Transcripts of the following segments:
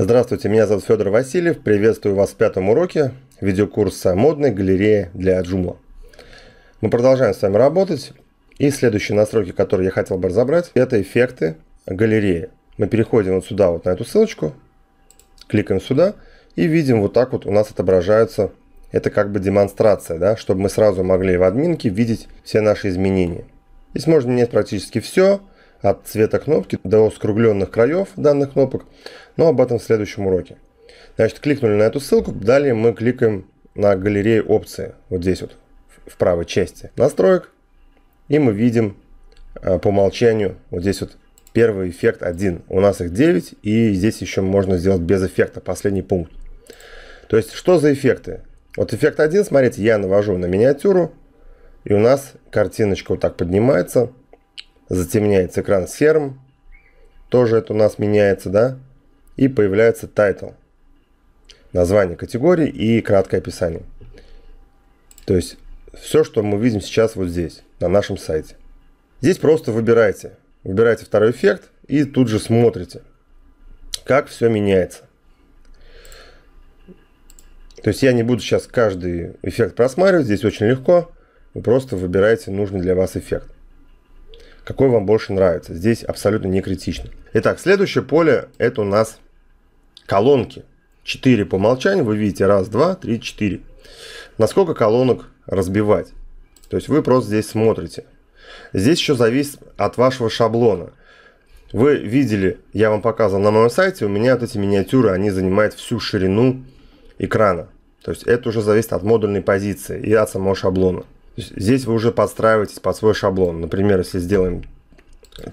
Здравствуйте, меня зовут Федор Васильев. Приветствую вас в пятом уроке видеокурса «Модная галерея для Joomla». Мы продолжаем с вами работать. И следующие настройки, которые я хотел бы разобрать, это эффекты галереи. Мы переходим вот сюда, вот на эту ссылочку, кликаем сюда и видим вот так вот у нас отображаются, это как бы демонстрация, да, чтобы мы сразу могли в админке видеть все наши изменения. Здесь можно менять практически все – от цвета кнопки до скругленных краев данных кнопок, но ну, об этом в следующем уроке. Значит, кликнули на эту ссылку, далее мы кликаем на галерею опции, вот здесь вот, в правой части настроек, и мы видим э, по умолчанию вот здесь вот первый эффект 1. У нас их 9, и здесь еще можно сделать без эффекта, последний пункт. То есть, что за эффекты? Вот эффект 1, смотрите, я навожу на миниатюру, и у нас картиночка вот так поднимается – затемняется экран серым, тоже это у нас меняется, да, и появляется title, название категории и краткое описание. То есть все, что мы видим сейчас вот здесь, на нашем сайте. Здесь просто выбираете, выбираете второй эффект и тут же смотрите, как все меняется. То есть я не буду сейчас каждый эффект просматривать, здесь очень легко. Вы просто выбираете нужный для вас эффект какой вам больше нравится. Здесь абсолютно не критично. Итак, следующее поле это у нас колонки. 4 по умолчанию, вы видите, раз, два, три, четыре. Насколько колонок разбивать? То есть вы просто здесь смотрите. Здесь еще зависит от вашего шаблона. Вы видели, я вам показывал на моем сайте, у меня вот эти миниатюры, они занимают всю ширину экрана. То есть это уже зависит от модульной позиции и от самого шаблона. Здесь вы уже подстраиваетесь под свой шаблон. Например, если сделаем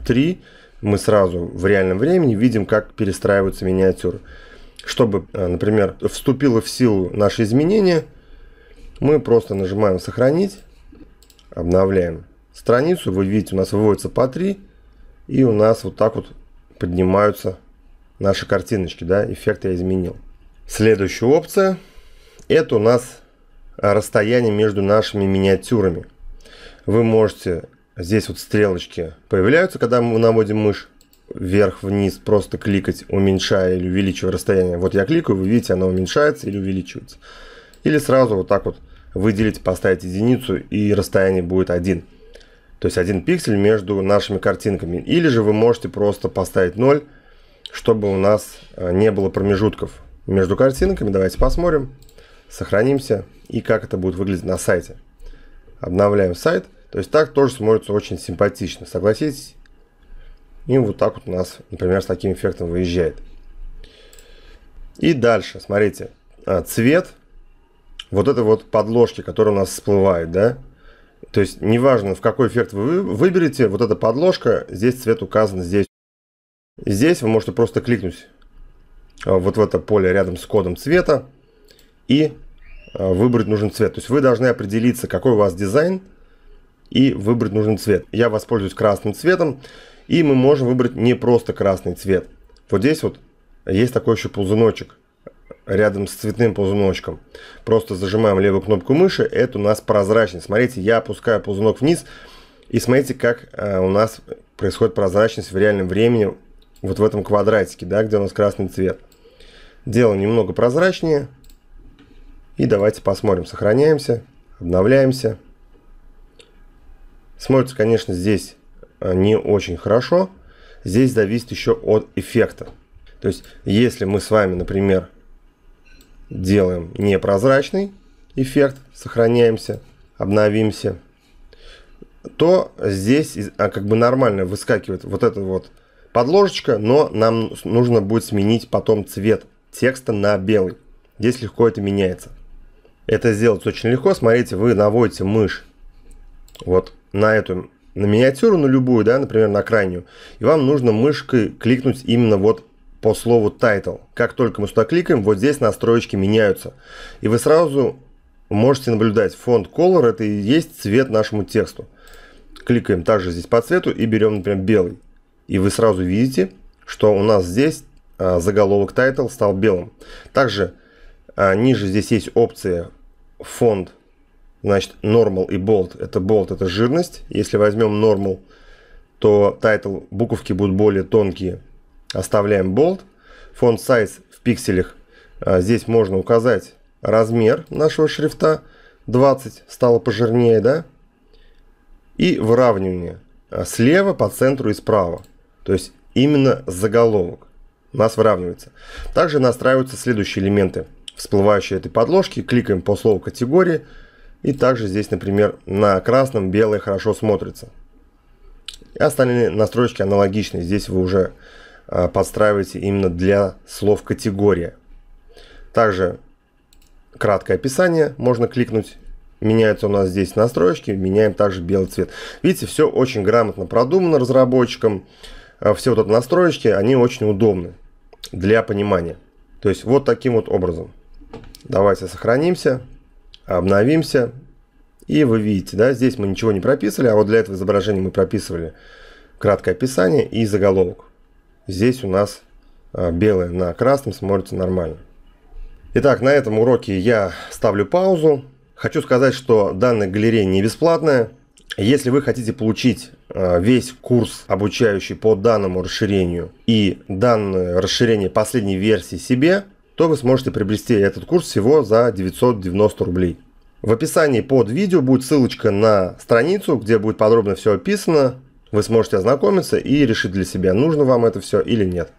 3, мы сразу в реальном времени видим, как перестраиваются миниатюры. Чтобы, э, например, вступило в силу наше изменение, мы просто нажимаем «Сохранить», обновляем страницу. Вы видите, у нас выводится по 3, и у нас вот так вот поднимаются наши картиночки, да, эффект я изменил. Следующая опция – это у нас а, расстояние между нашими миниатюрами. Вы можете, здесь вот стрелочки появляются, когда мы наводим мышь вверх-вниз, просто кликать, уменьшая или увеличивая расстояние. Вот я кликаю, вы видите, оно уменьшается или увеличивается. Или сразу вот так вот выделить, поставить единицу и расстояние будет один, То есть один пиксель между нашими картинками. Или же вы можете просто поставить 0, чтобы у нас а, не было промежутков между картинками. Давайте посмотрим. Сохранимся и как это будет выглядеть на сайте. Обновляем сайт. То есть так тоже смотрится очень симпатично, согласитесь? И вот так вот у нас, например, с таким эффектом выезжает. И дальше, смотрите, а, цвет вот этой вот подложки, которая у нас всплывает, да? То есть неважно, в какой эффект вы выберете, вот эта подложка, здесь цвет указан здесь. Здесь вы можете просто кликнуть а, вот в это поле рядом с кодом цвета и Э, выбрать нужен цвет. То есть вы должны определиться, какой у вас дизайн, и выбрать нужный цвет. Я воспользуюсь красным цветом, и мы можем выбрать не просто красный цвет. Вот здесь вот есть такой еще ползуночек рядом с цветным ползуночком. Просто зажимаем левую кнопку мыши, это у нас прозрачность. Смотрите, я опускаю ползунок вниз, и смотрите, как э, у нас происходит прозрачность в реальном времени вот в этом квадратике, да, где у нас красный цвет. Делаем немного прозрачнее. И давайте посмотрим. Сохраняемся, обновляемся. Смотрится, конечно, здесь а, не очень хорошо. Здесь зависит еще от эффекта. То есть, если мы с вами, например, делаем непрозрачный эффект, сохраняемся, обновимся, то здесь а, как бы нормально выскакивает вот эта вот подложечка, но нам нужно будет сменить потом цвет текста на белый. Здесь легко это меняется. Это сделать очень легко. Смотрите, вы наводите мышь вот на эту на миниатюру, на любую, да, например, на крайнюю. И вам нужно мышкой кликнуть именно вот по слову title. Как только мы сюда кликаем, вот здесь настроечки меняются. И вы сразу можете наблюдать, фонд color это и есть цвет нашему тексту. Кликаем также здесь по цвету и берем, например, белый. И вы сразу видите, что у нас здесь а, заголовок title стал белым. Также а ниже здесь есть опция фонд, значит, normal и bold. Это bold, это жирность. Если возьмем normal, то тайтл, буковки будут более тонкие. Оставляем bold. Фонд size в пикселях. А здесь можно указать размер нашего шрифта. 20 стало пожирнее, да? И выравнивание а, слева, по центру и справа. То есть именно заголовок у нас выравнивается. Также настраиваются следующие элементы – всплывающей этой подложки, кликаем по слову категории. И также здесь, например, на красном белое хорошо смотрится. И остальные настройки аналогичны. Здесь вы уже а, подстраиваете именно для слов категория. Также краткое описание можно кликнуть. Меняются у нас здесь настройки, меняем также белый цвет. Видите, все очень грамотно продумано разработчиком. А, все вот эти настройки, они очень удобны для понимания. То есть вот таким вот образом. Давайте сохранимся, обновимся. И вы видите, да, здесь мы ничего не прописывали, а вот для этого изображения мы прописывали краткое описание и заголовок. Здесь у нас а, белое на красном смотрится нормально. Итак, на этом уроке я ставлю паузу. Хочу сказать, что данная галерея не бесплатная. Если вы хотите получить а, весь курс, обучающий по данному расширению и данное расширение последней версии себе, то вы сможете приобрести этот курс всего за 990 рублей. В описании под видео будет ссылочка на страницу, где будет подробно все описано. Вы сможете ознакомиться и решить для себя, нужно вам это все или нет.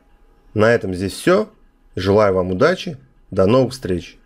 На этом здесь все. Желаю вам удачи. До новых встреч.